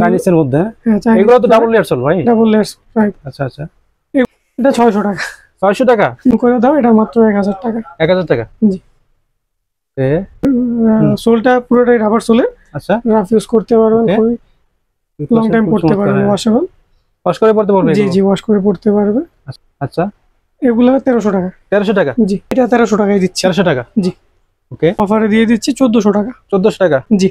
Chinese মধ্যে হ্যাঁ? হ্যাঁ, এগুলো তো ডাবল লেয়ার চল ভাই ডাবল লেয়ার রাইট আচ্ছা আচ্ছা এটা 600 টাকা 600 টাকা করে দাও এটা মাত্র 1000 টাকা 1000 টাকা জি এ সোলটা পুরোটাই রাবার সোলে আচ্ছা রাফ ইউজ করতে পারবেন খুবই লং টাইম পড়তে পারবেন ওয়াশেবল ওয়াশ করে পড়তে পারবে জি জি ওয়াশ করে পড়তে পারবে আচ্ছা, আচ্ছা। এগুলো 1300 টাকা 1300 টাকা জি এটা 1300 টাকায় দিচ্ছি 1300 টাকা জি ওকে অফারে দিয়ে দিচ্ছি 1400 টাকা 1400 টাকা জি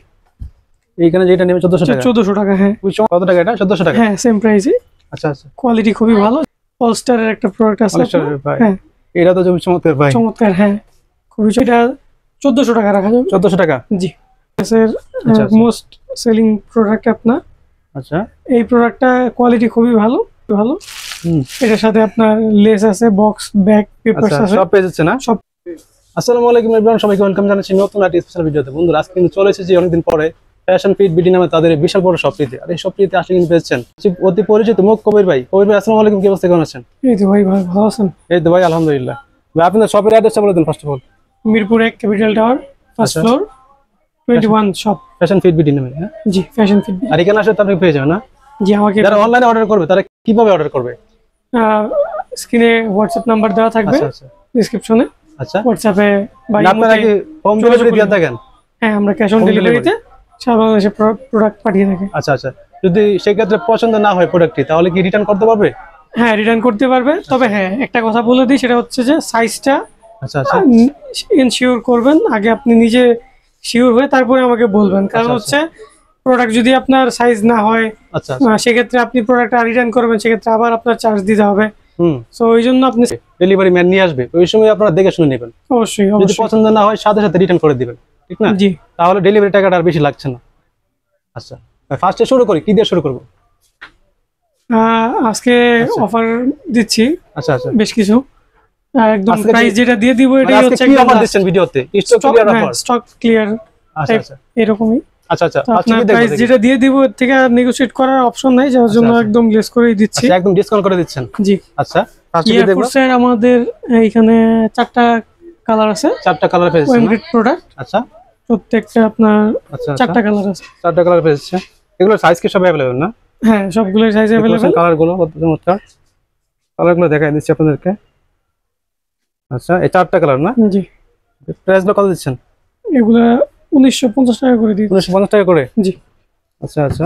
এইখানে যেটা নেবে 1400 আচ্ছা, টাকা 1400 টাকা হ্যাঁ কত টাকা এটা 1400 টাকা হ্যাঁ সেম প্রাইসে আচ্ছা আচ্ছা কোয়ালিটি খুবই ভালো পলস্টারের একটা প্রোডাক্ট আছে পলস্টারের ভাই হ্যাঁ এটা তো জমি চমৎকার ভাই চমৎকার হ্যাঁ খুবই এটা 1400 টাকা রাখা যাবে 1400 টাকা জি এর মোস্ট সেলিং প্রোডাক্ট আপনার আচ্ছা এই প্রোডাক্টটা কোয়ালিটি খুবই ভালো ভালো এটার সাথে আপনার লেস আছে বক্স ব্যাগ পেপারস আছে সব পেজ আছে না সব আসসালামু আলাইকুম এভরিওয়ান সবাইকে ওয়েলকাম জানাচ্ছি নতুন আর্টিস্ট স্পেশাল ভিডিওতে বন্ধুরা আজকে কিন্তু চলে এসেছি অনেকদিন পরে ফ্যাশন ফিট বিডি নামে তাদের বিশাল বড় শপটিতে আর এই শপটিতে আসেন পেয়েছেন অতি পরিচিত মুখ কবির ভাই কবির ভাই আসসালামু আলাইকুম কি অবস্থা কেমন আছেন এই তো ভাই ভালো আছেন এই তো ভাই আলহামদুলিল্লাহ ভাই আপনার শপের অ্যাড্রেসটা বলে দেন ফার্স্ট অফ অল মিরপুর এক capital tower first floor 21 shop fashion fit BD নামে হ্যাঁ জি ফ্যাশন ফিট আর এখানে আসলে আপনি পেয়ে যাবেন না জি আমাকে যারা অনলাইনে অর্ডার করবে তারা কিভাবে অর্ডার করবে স্ক্রিনে হোয়াটসঅ্যাপ নাম্বার দেওয়া থাকবে ডেসক্রিপশনে আচ্ছা হোয়াটসঅ্যাপে আচ্ছা। আচ্ছা। বা আপনারা কি হোম ডেলিভারি দিয়ে থাকেন হ্যাঁ আমরা ক্যাশ অন ডেলিভারিতে সারা বাংলাদেশে প্রোডাক্ট পাঠিয়ে থাকে আচ্ছা আচ্ছা যদি সেক্ষেত্রে পছন্দ না হয় প্রোডাক্টটি তাহলে কি রিটার্ন করতে পারবে হ্যাঁ রিটার্ন করতে পারবে তবে হ্যাঁ একটা কথা বলে দিই সেটা হচ্ছে যে সাইজটা আচ্ছা আচ্ছা ইনশিওর করবেন আগে আপনি নিজে শিওর হয়ে তারপরে আমাকে বলবেন আচ্ছা, কারণ আচ্ছা। হচ্ছে প্রোডাক্ট যদি আপনার সাইজ না হয় আচ্ছা, আচ্ছা। সেক্ষেত্রে আপনি প্রোডাক্ট রিটার্ন করবেন সেক্ষেত্রে আবার আপনার চার্জ দিতে হবে সো ওই জন্য আপনি ডেলিভারি ম্যান নিয়ে আসবে ওই সময় আপনারা দেখে শুনে নেবেন অবশ্যই যদি পছন্দ না হয় সাথে সাথে রিটার্ন করে দিবেন ঠিক না জি তাহলে ডেলিভারি টাকাটা আর বেশি লাগছে না আচ্ছা ফার্স্টে শুরু করি কি দিয়ে শুরু করব আজকে অফার আচ্ছা। দিচ্ছি আচ্ছা আচ্ছা বেশ কিছু একদম প্রাইস যেটা দিয়ে দিব এটাই হচ্ছে কি অফার দিচ্ছেন ভিডিওতে stock clear offer stock clear আচ্ছা আচ্ছা এরকমই আচ্ছা আচ্ছা, আচ্ছা আপনার প্রাইস যেটা দিয়ে দিব এর থেকে আর নেগোশিয়েট করার অপশন নাই যার আচ্ছা, জন্য একদম লেস করেই দিচ্ছি আচ্ছা একদম ডিসকাউন্ট করে দিচ্ছেন জি আচ্ছা ফার্স্ট দিয়ে দেব আমাদের এখানে চারটা কালার আছে চারটা কালার পেয়েছে ওয়েমগ্রিড প্রোডাক্ট আচ্ছা প্রত্যেকটা আপনার আচ্ছা, আচ্ছা। চারটা কালার আছে চারটা কালার পেয়েছে এগুলো সাইজ কি সব अवेलेबल না হ্যাঁ সবগুলোর সাইজ अवेलेबल কালার গুলো কত চমৎকার কালার গুলো দেখাই দিচ্ছি আপনাদেরকে আচ্ছা এই চারটা কালার না জি প্রাইস গুলো কত দিচ্ছেন এগুলো 1950 টাকা করে দিই 1950 টাকা করে জি আচ্ছা আচ্ছা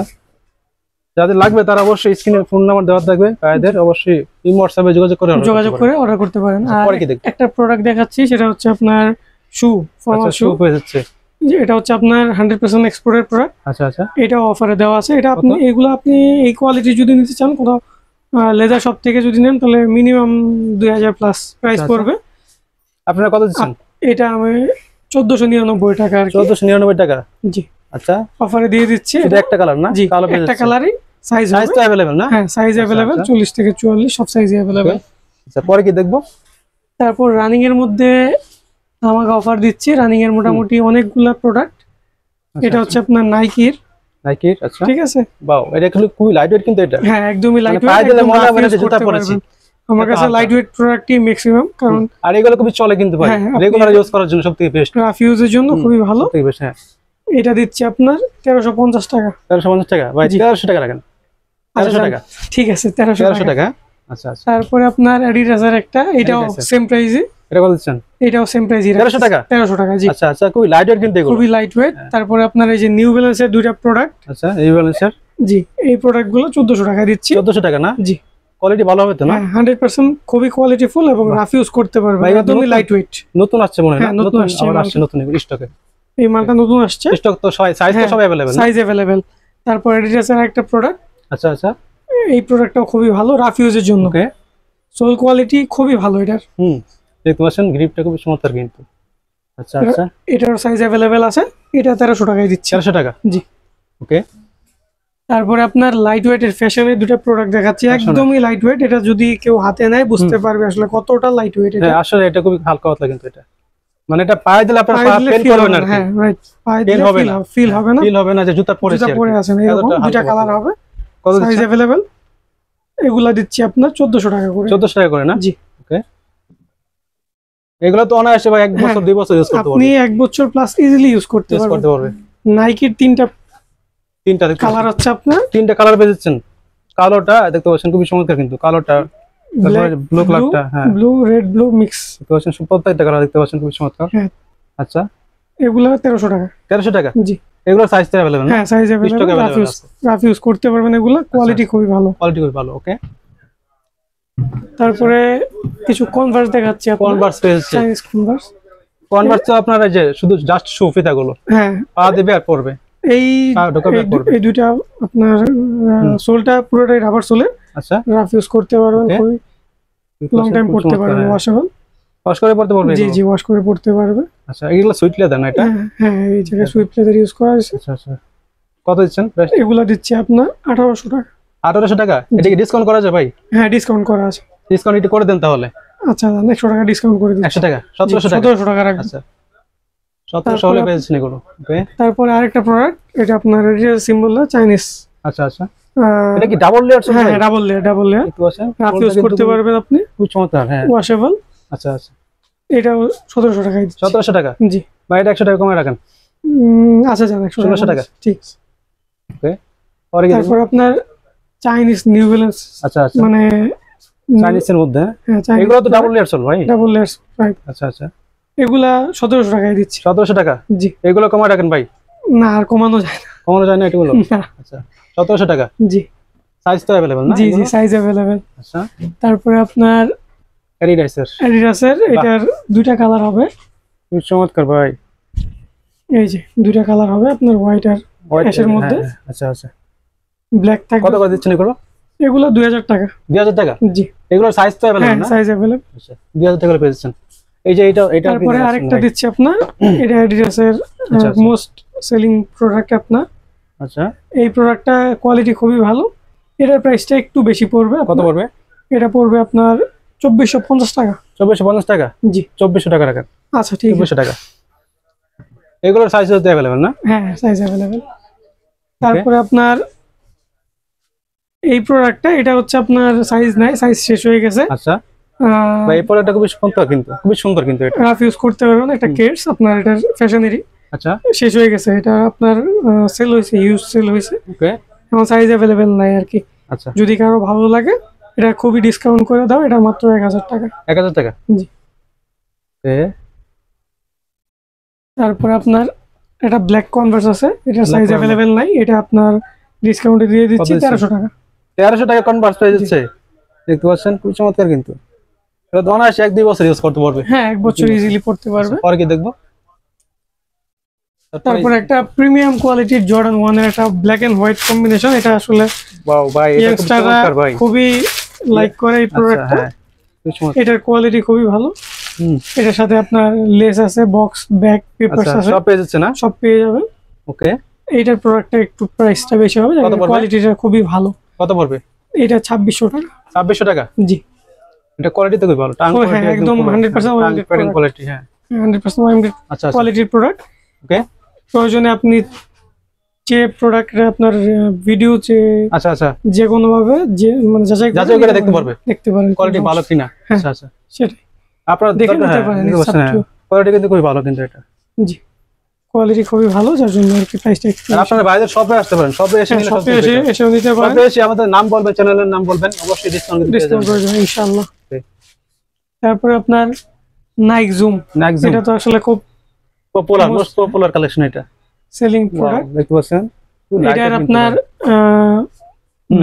যাদের লাগবে তারা অবশ্যই স্ক্রিনে ফোন নাম্বার দেওয়া থাকবে ভাইদের অবশ্যই ইমো হোয়াটসঅ্যাপে যোগাযোগ করে যোগাযোগ করে অর্ডার করতে পারেন আচ্ছা, আর একটা প্রোডাক্ট দেখাচ্ছি সেটা হচ্ছে আপনার শু ফর্মাল শু হয়ে যাচ্ছে এটা হচ্ছে আপনার হান্ড্রেড পার্সেন্ট এক্সপোর্টের প্রোডাক্ট আচ্ছা আচ্ছা এটা অফারে দেওয়া আছে এটা আপনি এগুলো আপনি এই কোয়ালিটি যদি নিতে চান কোথাও লেদার শপ থেকে যদি নেন তাহলে মিনিমাম দুই হাজার প্লাস আচ্ছা, প্রাইস আচ্ছা। পড়বে আপনারা কত দিচ্ছেন এটা আমি চোদ্দশো নিরানব্বই টাকা চোদ্দশো নিরানব্বই টাকা জি আচ্ছা অফারে দিয়ে দিচ্ছি এটা একটা কালার না জি একটা কালারই সাইজ সাইজ তো अवेलेबल না হ্যাঁ সাইজ अवेलेबल 40 থেকে 44 সব সাইজই अवेलेबल আচ্ছা পরে কি দেখব তারপর রানিং এর মধ্যে আমাকে অফার রানিং এর মোটামুটি অনেকগুলা প্রোডাক্ট আচ্ছা, এটা হচ্ছে আচ্ছা। আপনার নাইকির নাইকির আচ্ছা ঠিক আছে বাও এটা খুবই কিন্তু এটা হ্যাঁ একদমই মানে পায়ে দিলে জুতা পরেছি আমার কাছে লাইট ওয়েট প্রোডাক্টই ম্যাক্সিমাম কারণ আর এগুলো খুবই চলে কিন্তু ভাই রেগুলার হ্যাঁ, ইউজ করার জন্য সবথেকে বেস্ট রাফ ইউজের জন্য খুবই ভালো সবথেকে বেস্ট হ্যাঁ এটা দিচ্ছি আপনার 1350 টাকা 1350 টাকা ভাই 1300 টাকা রাখেন আচ্ছা, আচ্ছা। টাকা ঠিক আছে তেরোশো টাকা আচ্ছা, আচ্ছা তারপরে আপনার অ্যাডিডাসের একটা এটাও সেম প্রাইসে এটা টাকা জি আচ্ছা আচ্ছা লাইট কিন্তু খুবই লাইট হ্যাঁ। ওয়েট তারপরে আপনার এই যে নিউ ব্যালেন্সের দুইটা প্রোডাক্ট আচ্ছা জি এই দিচ্ছি টাকা না জি কোয়ালিটি ভালো হবে তো না হ্যাঁ, খুবই কোয়ালিটিফুল এবং করতে একদমই লাইট নতুন আসছে মনে হয় নতুন আসছে হ্যাঁ, নতুন নতুন আসছে স্টক তো সাইজ সব সাইজ তারপর একটা প্রোডাক্ট আচ্ছা আচ্ছা এই প্রোডাক্টটাও খুবই ভালো রাফ ইউজের জন্য সোল কোয়ালিটি খুবই ভালো এটার হুম দেখতে পাচ্ছেন গ্রিপটা খুবই চমৎকার কিন্তু আচ্ছা আচ্ছা এটার সাইজ अवेलेबल আছে এটা 1300 টাকায় দিচ্ছি 1300 টাকা জি ওকে তারপরে আপনার লাইটওয়েট এর ফ্যাশনের দুটো প্রোডাক্ট দেখাচ্ছি একদমই লাইটওয়েট এটা যদি কেউ হাতে নেয় বুঝতে পারবে আসলে কতটা লাইটওয়েট এটা হ্যাঁ আসলে এটা খুবই হালকা হতে কিন্তু এটা মানে এটা পায়ে দিলে আপনার পা পেন করবে না হ্যাঁ রাইট পায়ে দিলে ফিল হবে না ফিল হবে না যে জুতা পরে আছে জুতা পরে আছেন এরকম দুটো কালার হবে কত সাইজ अवेलेबल এগুলা দিচ্ছি আপনার 1400 টাকা করে 1400 টাকা করে না জি ওকে এগুলো তো অনায়াসে ভাই এক বছর হ্যাঁ। দুই বছর ইউজ করতে পারবেন আপনি এক বছর প্লাস ইজিলি ইউজ করতে পারবেন করতে পারবেন নাইকির তিনটা তিনটা কালার হচ্ছে আপনার তিনটা কালার বেজেছেন কালোটা দেখতে পাচ্ছেন খুবই চমৎকার কিন্তু কালোটা ব্লু হ্যাঁ ব্লু রেড ব্লু মিক্স দেখতে পাচ্ছেন প্রত্যেকটা কালার দেখতে পাচ্ছেন খুবই চমৎকার হ্যাঁ। আচ্ছা এগুলো 1300 টাকা 1300 টাকা জি এগুলো সাইজ তো अवेलेबल হ্যাঁ সাইজ अवेलेबल রাফ ইউজ করতে পারবেন এগুলো কোয়ালিটি আচ্ছা, আচ্ছা। খুবই ভালো কোয়ালিটি খুবই ভালো ওকে তারপরে কিছু কনভার্স দেখাচ্ছি কনভার্স পেয়েছে যে শুধু জাস্ট শু গুলো হ্যাঁ পা দেবে আর পরবে এই এই আপনার সোলটা পুরোটাই রাবার সোলে আচ্ছা রাফ ইউজ করতে পারবেন খুবই লং টাইম করতে পারবেন ওয়াশেবল হ্যাঁ। ওয়াশ করে পড়তে পারবে জি জি ওয়াশ করে পড়তে পারবে আচ্ছা এগুলো সুইট লেদার না এটা হ্যাঁ, হ্যাঁ এই জায়গা সুইট লেদার ইউজ করা আছে আচ্ছা আচ্ছা কত দিচ্ছেন প্রাইস এগুলো দিচ্ছি আপনার 1800 টাকা 1800 টাকা এটা কি ডিসকাউন্ট করা যায় ভাই হ্যাঁ ডিসকাউন্ট করা আছে ডিসকাউন্ট এটা করে দেন তাহলে আচ্ছা 100 আচ্ছা, টাকা ডিসকাউন্ট করে দিন 100 টাকা 1700 টাকা 1700 টাকা রাখুন আচ্ছা ডাবল ইউজ আচ্ছা, আচ্ছা। হ্যাঁ, করতে পারবেন আপনি চমৎকার হ্যাঁ ওয়াশেবল আচ্ছা আচ্ছা এটা সতেরোশো টাকা সতেরোশো টাকা জি বা এটা একশো টাকা কমে রাখেন আচ্ছা যান একশো টাকা ঠিক ওকে তারপর আপনার চাইনিজ নিউ ব্যালেন্স আচ্ছা আচ্ছা মানে চাইনিজের মধ্যে হ্যাঁ, হ্যাঁ এগুলো তো ডাবল লেয়ার চল ভাই ডাবল লেয়ার রাইট আচ্ছা আচ্ছা এগুলা সতেরোশো টাকায় দিচ্ছি সতেরোশো টাকা জি এগুলো কমায় রাখেন ভাই না আর কমানো যায় না কমানো যায় না এটা বলো আচ্ছা সতেরোশো টাকা জি সাইজ তো অ্যাভেলেবেল না জি জি সাইজ অ্যাভেলেবেল আচ্ছা তারপরে আপনার অ্যাডিডাসের অ্যাডিডাসের এটার দুইটা কালার হবে চমৎকার ভাই এই যে দুইটা কালার হবে আপনার হোয়াইট আর অ্যাশের মধ্যে হ্যাঁ, আচ্ছা আচ্ছা ব্ল্যাক থাকবে কত করে দিচ্ছেন এগুলো এগুলো 2000 টাকা 2000 টাকা জি এগুলোর সাইজ তো अवेलेबल হ্যাঁ, না সাইজ अवेलेबल আচ্ছা 2000 টাকা করে পেয়ে এই যে এটা এটা তারপরে আরেকটা দিচ্ছি আপনার এটা অ্যাডিডাসের মোস্ট সেলিং প্রোডাক্ট আপনার আচ্ছা এই প্রোডাক্টটা কোয়ালিটি খুবই ভালো এটার প্রাইসটা একটু বেশি পড়বে কত পড়বে এটা পড়বে আপনার চব্বিশশো পঞ্চাশ টাকা চব্বিশশো পঞ্চাশ টাকা জি চব্বিশশো টাকা আচ্ছা টাকা এগুলোর সাইজ না হ্যাঁ সাইজ অ্যাভেলেবেল তারপরে আপনার এই এটা হচ্ছে আপনার সাইজ নাই সাইজ শেষ হয়ে গেছে আচ্ছা এই কিন্তু খুবই সুন্দর কিন্তু এটা ইউজ করতে পারবেন একটা আপনার এটা আচ্ছা শেষ হয়ে গেছে এটা আপনার সেল হয়েছে ইউজ সেল হয়েছে সাইজ অ্যাভেলেবেল নাই আর কি আচ্ছা যদি কারো ভালো লাগে এটা খুবই ডিসকাউন্ট করে দাও এটা মাত্র এক হাজার টাকা এক হাজার টাকা জি তারপর আপনার এটা ব্ল্যাক কনভার্স আছে এটা সাইজ অ্যাভেলেবেল নাই এটা আপনার ডিসকাউন্টে দিয়ে দিচ্ছি তেরোশো টাকা তেরোশো টাকা কনভার্স হয়ে যাচ্ছে দেখতে পাচ্ছেন খুব চমৎকার কিন্তু এটা অনায়াসে এক দুই বছর ইউজ করতে পারবে হ্যাঁ এক বছর ইজিলি করতে আচ্ছা, পারবে পরে কি দেখবো তারপর একটা প্রিমিয়াম কোয়ালিটির জর্ডান ওয়ানের একটা ব্ল্যাক এন্ড হোয়াইট কম্বিনেশন এটা আসলে খুবই লাইক করে এই প্রোডাক্টটা এটার কোয়ালিটি খুবই ভালো এটার সাথে আপনার লেস আছে বক্স ব্যাগ পেপার আছে সব পেয়ে যাচ্ছে না সব পেয়ে যাবে ওকে এইটার প্রোডাক্টটা একটু প্রাইসটা বেশি হবে কোয়ালিটিটা খুবই ভালো কত পড়বে এটা 2600 টাকা 2600 টাকা জি এটা কোয়ালিটি তো খুবই ভালো টাং হ্যাঁ, হ্যাঁ, একদম 100% কোয়ালিটি হ্যাঁ 100% কোয়ালিটির প্রোডাক্ট ওকে প্রয়োজনে আপনি যে আপনার ভিডিও আচ্ছা আচ্ছা ভাবে যে মানে দেখতে পারেন কোয়ালিটি ভালো কিনা হ্যাঁ, আচ্ছা, আচ্ছা সেটাই আপনারা হ্যাঁ, হ্যাঁ। কোয়ালিটি খুবই ভালো কিন্তু এটা কোয়ালিটি খুবই ভালো যার জন্য বাইরে আসতে পারেন এসে এসে আমাদের নাম বলবেন চ্যানেলের নাম বলবেন অবশ্যই তারপরে আপনার নাইক জুম এটা তো আসলে খুব পপুলার মোস্ট পপুলার কালেকশন এটা সেলিং প্রোডাক্ট দেখতে পাচ্ছেন এটার আপনার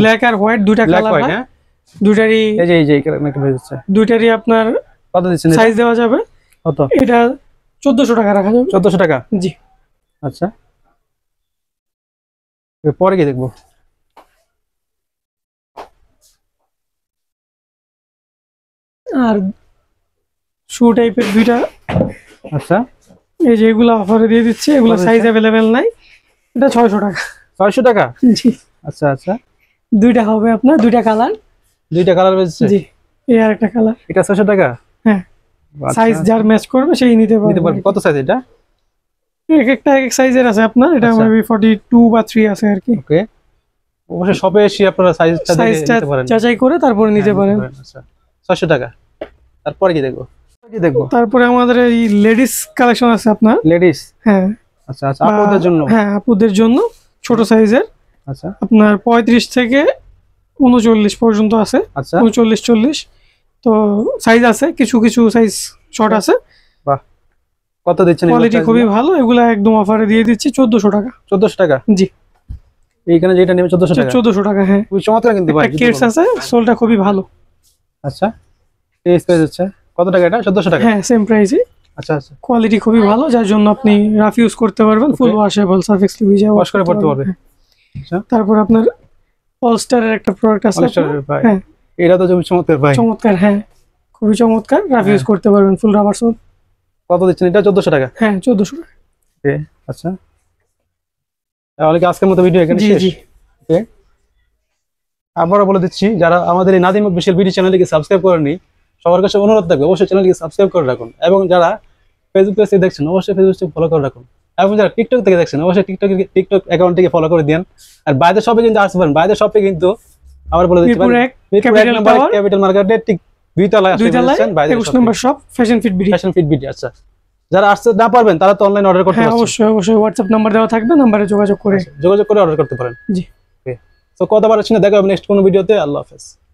ব্ল্যাক আর হোয়াইট দুইটা কালার হয় হ্যাঁ? দুইটারই এই যে এই যে একটা হয়েছে দুইটারই আপনার কত দিচ্ছেন সাইজ দেওয়া যাবে কত এটা 1400 টাকা রাখা যাবে 1400 টাকা জি আচ্ছা পরে গিয়ে দেখবো আর শু টাইপের দুইটা আচ্ছা এই যে এগুলো অফারে দিয়ে দিচ্ছি এগুলো সাইজ অ্যাভেলেবেল নাই এটা ছয়শো টাকা ছয়শো টাকা জি আচ্ছা আচ্ছা দুইটা হবে আপনার দুইটা কালার দুইটা কালার বেচছে জি এই আর একটা কালার এটা 600 টাকা হ্যাঁ সাইজ আচ্ছা। যার ম্যাচ করবে সেই নিতে পারবে নিতে পারবে কত সাইজ এটা এক একটা এক সাইজের আছে আপনার এটা মেবি আচ্ছা। 42 বা 3 আছে আর কি ওকে অবশ্য সবে এসে আপনারা সাইজটা নিতে পারেন যাচাই করে তারপরে নিতে হ্যাঁ, পারেন আচ্ছা 600 টাকা তারপরে কি দেখবো তারপরে আমাদের এই লেডিস কালেকশন আছে আপনার লেডিস হ্যাঁ আচ্ছা আচ্ছা আপুদের জন্য হ্যাঁ আপুদের জন্য ছোট সাইজের আচ্ছা আপনার পঁয়ত্রিশ থেকে উনচল্লিশ পর্যন্ত আছে আচ্ছা উনচল্লিশ চল্লিশ তো সাইজ আছে কিছু কিছু সাইজ শর্ট আছে কত দিচ্ছেন কোয়ালিটি খুবই ভালো এগুলা একদম অফারে দিয়ে দিচ্ছি চোদ্দশো টাকা চোদ্দশো টাকা জি এইখানে যেটা নেবে চোদ্দশো টাকা চোদ্দশো টাকা হ্যাঁ চমৎকার কিন্তু কিডস আছে সোলটা খুবই ভালো আচ্ছা এই কত টাকা এটা 1400 টাকা হ্যাঁ সেম প্রাইসই আচ্ছা আচ্ছা কোয়ালিটি খুবই ভালো যার জন্য আপনি রাফ ইউজ করতে পারবেন ফুল ওয়াশেবল সার্ফেক্স ভিজা ওয়াশ করে পড়তে পারবে আচ্ছা তারপর আপনার অলস্টারের একটা প্রোডাক্ট আছে ভাই হ্যাঁ এটা তো খুবই চমৎকার ভাই চমৎকার হ্যাঁ খুবই চমৎকার রাফ হ্যাঁ। ইউজ করতে পারবেন ফুল রাবার সোল কত দিচ্ছেন এটা 1400 টাকা হ্যাঁ 1400 টাকা ওকে আচ্ছা তাহলে আজকের মতো ভিডিও এখানে শেষ ওকে আবারও বলে দিচ্ছি যারা আমাদের এই নাদিম অফিশিয়াল ভিডিও চ্যানেলটিকে সাবস্ক্রাইব করেননি সবার কাছে অনুরোধ থাকবে অবশ্যই চ্যানেলটিকে সাবস্ক্রাইব করে রাখুন এবং যারা ফেসবুক পেজ থেকে দেখছেন অবশ্যই ফেসবুক থেকে ফলো করে রাখুন এবং যারা টিকটক থেকে দেখছেন অবশ্যই টিকটক টিকটক অ্যাকাউন্ট থেকে ফলো করে দেন আর বাইরে শপে কিন্তু আসতে পারেন বাইরে শপে কিন্তু আবার বলে দিচ্ছি ক্যাপিটাল মার্কেটে ঠিক আচ্ছা। হ্যাঁ, যোগাযোগ করে অর্ডার আচ্ছা, করতে পারেন জি তো কতবার আসছেন দেখা হবে নেক্সট কোন ভিডিওতে আল্লাহ হাফেজ